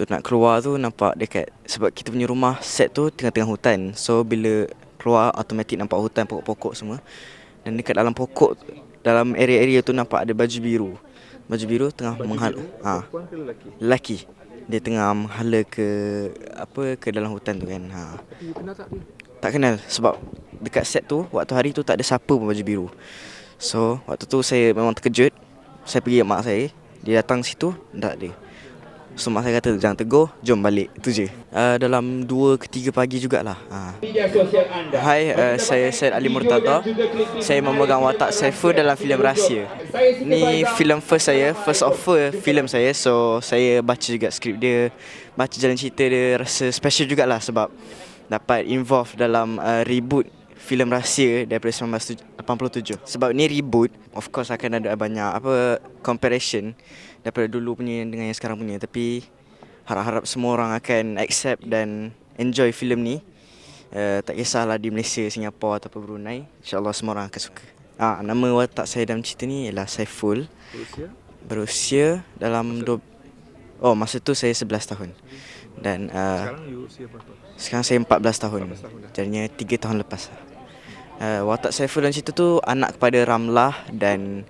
waktu nak keluar tu nampak dekat sebab kita punya rumah set tu tengah-tengah hutan. So bila keluar automatik nampak hutan pokok-pokok semua. Dan dekat dalam pokok dalam area-area tu nampak ada baju biru. Baju biru tengah menghala. Ha. Lelaki. Dia tengah menghala ke apa ke dalam hutan tu kan. Ha. Tak kenal sebab dekat set tu waktu hari tu tak ada siapa pun baju biru. So waktu tu saya memang terkejut. Saya pergi mak saya. Dia datang situ, tak ada. So mak saya kata jangan tegur, jom balik. Itu je. Uh, dalam 2 ke 3 pagi jugalah. Ha. Uh. Hai, uh, saya Syed Ali Murtada. Saya memegang watak Cypher dalam filem Rahsia. Ni filem first saya, first of all filem saya. So saya baca juga skrip dia, baca jalan cerita dia. Rasa special jugalah sebab dapat involved dalam uh, reboot filem rahsia daripada 1987 sebab ni reboot of course akan ada banyak apa comparison daripada dulu punya dengan yang sekarang punya tapi harap-harap semua orang akan accept dan enjoy filem ni uh, tak kisahlah di Malaysia, Singapura ataupun Brunei insyaallah semua orang akan suka ah uh, nama watak saya dalam cerita ni ialah Saiful berusia berusia dalam do- oh masa tu saya 11 tahun dan uh, sekarang, you usia berapa? sekarang saya 14 tahun, 14 tahun Jadinya 3 tahun lepas uh, Watak Saiful dalam cerita tu Anak kepada Ramlah dan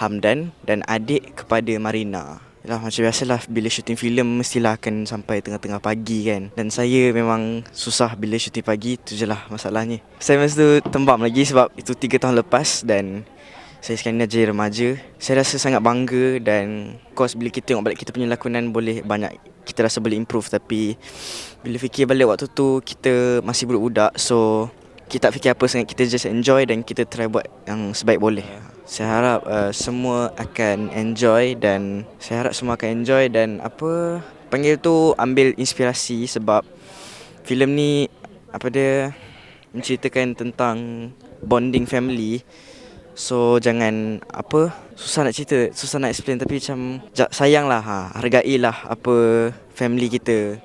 Hamdan Dan adik kepada Marina Yalah, Macam biasa lah. bila syuting filem Mestilah akan sampai tengah-tengah pagi kan Dan saya memang susah bila syuting pagi Itu je lah masalahnya Saya masa tu tembam lagi sebab itu 3 tahun lepas Dan saya sekarang ni jadi remaja. Saya rasa sangat bangga dan course bila kita tengok balik kita punya lakonan boleh banyak kita rasa boleh improve tapi bila fikir balik waktu tu kita masih budak-budak so kita tak fikir apa sangat kita just enjoy dan kita try buat yang sebaik boleh. Ya. Saya harap uh, semua akan enjoy dan saya harap semua akan enjoy dan apa panggil tu ambil inspirasi sebab filem ni apa dia menceritakan tentang bonding family So jangan apa susah nak cerita, susah nak explain tapi macam sayang lah ha, lah apa family kita.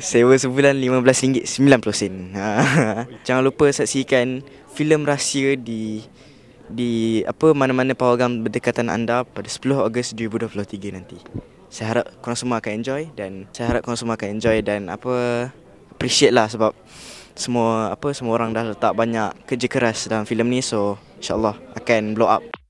Sewa sebulan RM15.90 sen. Ha. jangan lupa saksikan filem rahsia di di apa mana-mana pawagam berdekatan anda pada 10 Ogos 2023 nanti. Saya harap korang semua akan enjoy dan saya harap korang semua akan enjoy dan apa appreciate lah sebab semua apa semua orang dah letak banyak kerja keras dalam filem ni so insyaallah akan blow up